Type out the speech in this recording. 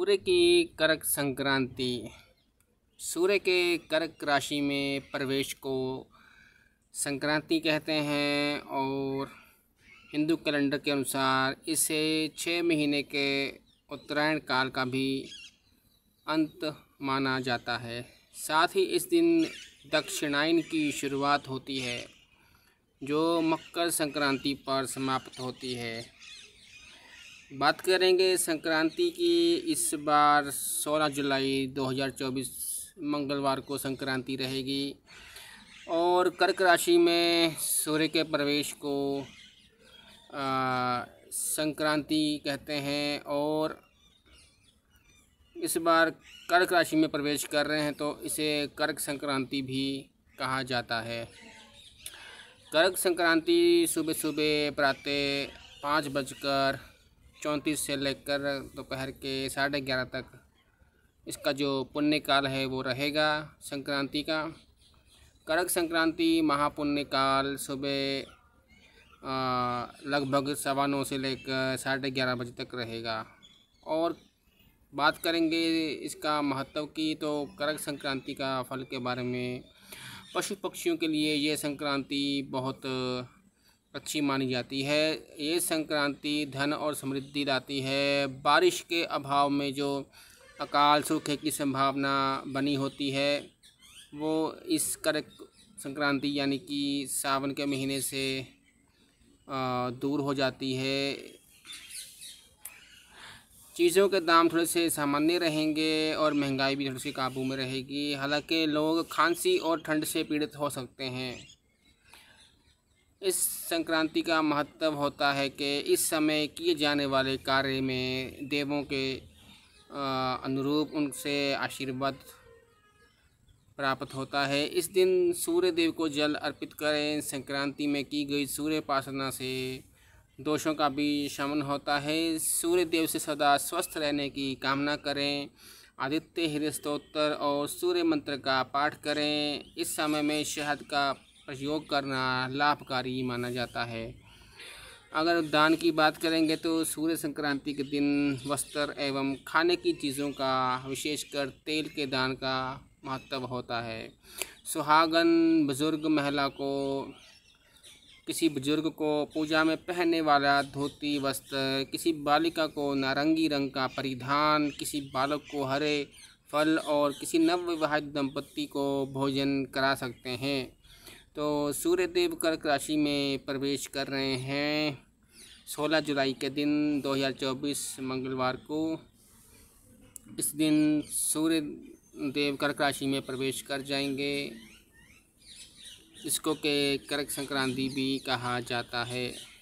सूर्य की कर्क संक्रांति सूर्य के कर्क राशि में प्रवेश को संक्रांति कहते हैं और हिंदू कैलेंडर के अनुसार इसे छः महीने के उत्तरायण काल का भी अंत माना जाता है साथ ही इस दिन दक्षिणायन की शुरुआत होती है जो मकर संक्रांति पर समाप्त होती है बात करेंगे संक्रांति की इस बार 16 जुलाई 2024 मंगलवार को संक्रांति रहेगी और कर्क राशि में सूर्य के प्रवेश को संक्रांति कहते हैं और इस बार कर्क राशि में प्रवेश कर रहे हैं तो इसे कर्क संक्रांति भी कहा जाता है कर्क संक्रांति सुबह सुबह प्रातः पाँच बजकर चौंतीस से लेकर दोपहर के साढ़े ग्यारह तक इसका जो पुण्य काल है वो रहेगा संक्रांति का कड़क संक्रांति महापुण्य काल सुबह लगभग सवा नौ से लेकर साढ़े ग्यारह बजे तक रहेगा और बात करेंगे इसका महत्व की तो कड़क संक्रांति का फल के बारे में पशु पक्षियों के लिए ये संक्रांति बहुत अच्छी मानी जाती है ये संक्रांति धन और समृद्धि लाती है बारिश के अभाव में जो अकाल सूखे की संभावना बनी होती है वो इस कर संक्रांति यानी कि सावन के महीने से दूर हो जाती है चीज़ों के दाम थोड़े से सामान्य रहेंगे और महंगाई भी थोड़ी सी काबू में रहेगी हालांकि लोग खांसी और ठंड से पीड़ित हो सकते हैं इस संक्रांति का महत्व होता है कि इस समय किए जाने वाले कार्य में देवों के अनुरूप उनसे आशीर्वाद प्राप्त होता है इस दिन सूर्य देव को जल अर्पित करें संक्रांति में की गई सूर्य उपासना से दोषों का भी शमन होता है सूर्य देव से सदा स्वस्थ रहने की कामना करें आदित्य हृदय स्त्रोत्र और सूर्य मंत्र का पाठ करें इस समय में शहद का का योग करना लाभकारी माना जाता है अगर दान की बात करेंगे तो सूर्य संक्रांति के दिन वस्त्र एवं खाने की चीज़ों का विशेषकर तेल के दान का महत्व होता है सुहागन बुज़ुर्ग महिला को किसी बुजुर्ग को पूजा में पहनने वाला धोती वस्त्र किसी बालिका को नारंगी रंग का परिधान किसी बालक को हरे फल और किसी नवविवाहित दंपत्ति को भोजन करा सकते हैं तो सूर्यदेव कर्क राशि में प्रवेश कर रहे हैं 16 जुलाई के दिन 2024 मंगलवार को इस दिन सूर्य देव कर्क राशि में प्रवेश कर जाएंगे इसको के कर्क संक्रांति भी कहा जाता है